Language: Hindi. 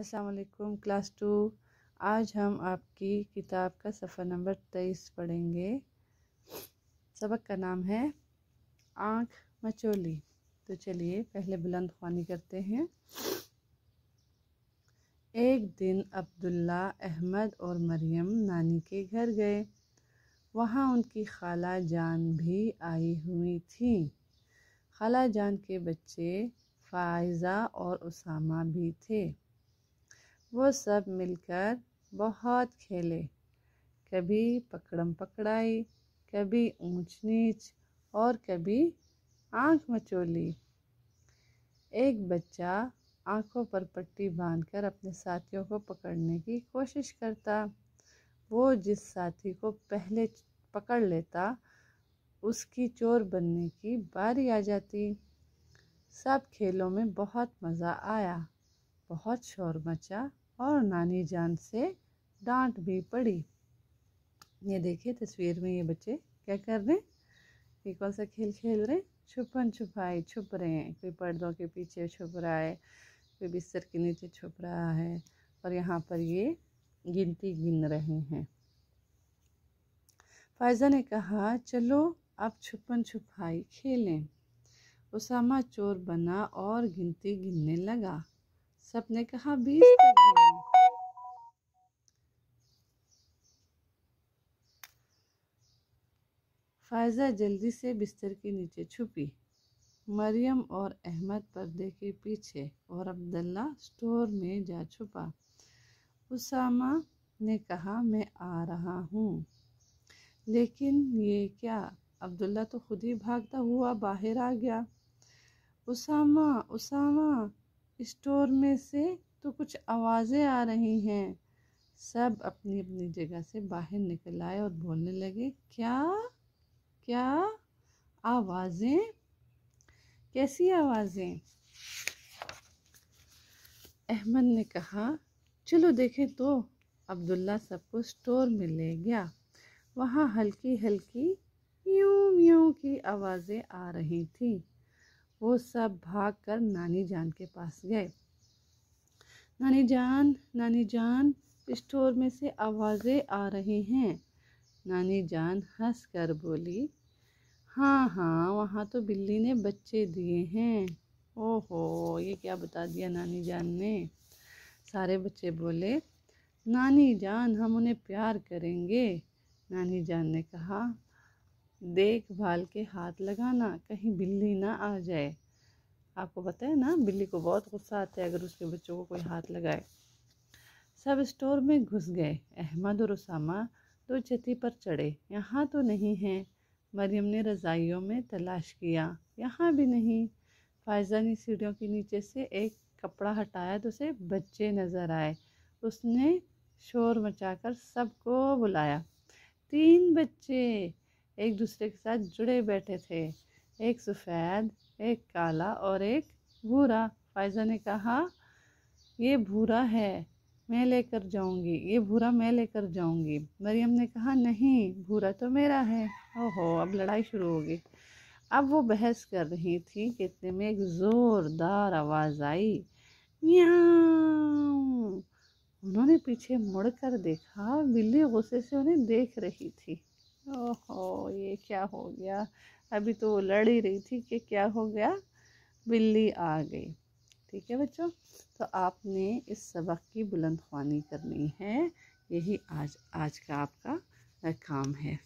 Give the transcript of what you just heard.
असलकुम क्लास टू आज हम आपकी किताब का सफ़र नंबर तेईस पढ़ेंगे सबक का नाम है आँख मचोली तो चलिए पहले बुलंद खानी करते हैं एक दिन अब्दुल्ला अहमद और मरियम नानी के घर गए वहाँ उनकी खाला जान भी आई हुई थी खाला जान के बच्चे फायज़ा और उसामा भी थे वो सब मिलकर बहुत खेले कभी पकड़म पकड़ाई कभी ऊंच नीच और कभी आंख मचोली एक बच्चा आंखों पर पट्टी बांधकर अपने साथियों को पकड़ने की कोशिश करता वो जिस साथी को पहले पकड़ लेता उसकी चोर बनने की बारी आ जाती सब खेलों में बहुत मज़ा आया बहुत शोर मचा और नानी जान से डांट भी पड़ी ये देखिए तस्वीर में ये बच्चे क्या कर रहे हैं ये कौन सा खेल खेल रहे हैं छुपन छुपाई छुप रहे हैं कोई पर्दों के पीछे छुप रहा है कोई बिस्तर के नीचे छुप रहा है और यहाँ पर ये गिनती गिन रहे हैं फायजा ने कहा चलो अब छुपन छुपाई खेलें उसामा चोर बना और गिनती गिनने लगा सबने कहा बीस फायजा जल्दी से बिस्तर के नीचे छुपी मरियम और अहमद पर्दे के पीछे और अब्दुल्ला स्टोर में जा छुपा उसामा ने कहा मैं आ रहा हूँ लेकिन ये क्या अब्दुल्ला तो खुद ही भागता हुआ बाहर आ गया उसामा उसामा स्टोर में से तो कुछ आवाज़ें आ रही हैं सब अपनी अपनी जगह से बाहर निकल आए और बोलने लगे क्या क्या आवाज़ें कैसी आवाज़ें अहमद ने कहा चलो देखें तो अब्दुल्ला सबको स्टोर में ले गया वहाँ हल्की हल्की यूं यूं की आवाज़ें आ रही थी वो सब भाग कर नानी जान के पास गए नानी जान नानी जान स्टोर में से आवाज़ें आ रही हैं नानी जान हंस कर बोली हाँ हाँ वहाँ तो बिल्ली ने बच्चे दिए हैं ओहो ये क्या बता दिया नानी जान ने सारे बच्चे बोले नानी जान हम उन्हें प्यार करेंगे नानी जान ने कहा देखभाल के हाथ लगाना कहीं बिल्ली ना आ जाए आपको पता है ना बिल्ली को बहुत गुस्सा आता है अगर उसके बच्चों को कोई हाथ लगाए सब स्टोर में घुस गए अहमद और उसामा तो छती पर चढ़े यहाँ तो नहीं है मरियम ने रज़ाइयों में तलाश किया यहाँ भी नहीं फायजा ने सीढ़ियों के नीचे से एक कपड़ा हटाया तो उसे बच्चे नज़र आए उसने शोर मचाकर सबको बुलाया तीन बच्चे एक दूसरे के साथ जुड़े बैठे थे एक सफ़ेद एक काला और एक भूरा फायजा ने कहा ये भूरा है मैं लेकर जाऊंगी ये भूरा मैं लेकर जाऊंगी मरियम ने कहा नहीं भूरा तो मेरा है ओहो अब लड़ाई शुरू हो गई अब वो बहस कर रही थी कि इतने में एक ज़ोरदार आवाज़ आई उन्होंने पीछे मुड़कर देखा बिल्ली गुस्से से उन्हें देख रही थी ओहो ये क्या हो गया अभी तो वो लड़ ही रही थी कि क्या हो गया बिल्ली आ गई ठीक है बच्चों तो आपने इस सबक की बुलंद खानी करनी है यही आज आज का आपका काम है